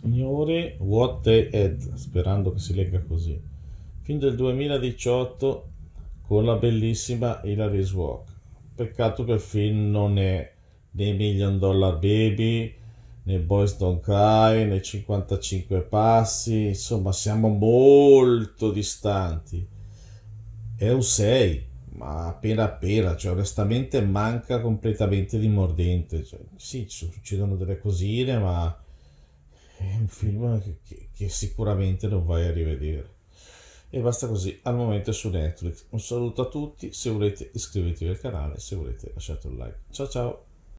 Signori, what the had, sperando che si legga così, fin del 2018 con la bellissima Hilary's Walk. Peccato che il film non è né Million Dollar Baby, né Boys Don't Cry, né 55 Passi, insomma siamo molto distanti. È un 6, ma appena appena, cioè onestamente manca completamente di mordente. Cioè, sì, succedono delle cosine, ma un film che, che, che sicuramente non vai a rivedere. E basta così, al momento è su Netflix. Un saluto a tutti, se volete iscrivetevi al canale, se volete lasciate un like. Ciao ciao!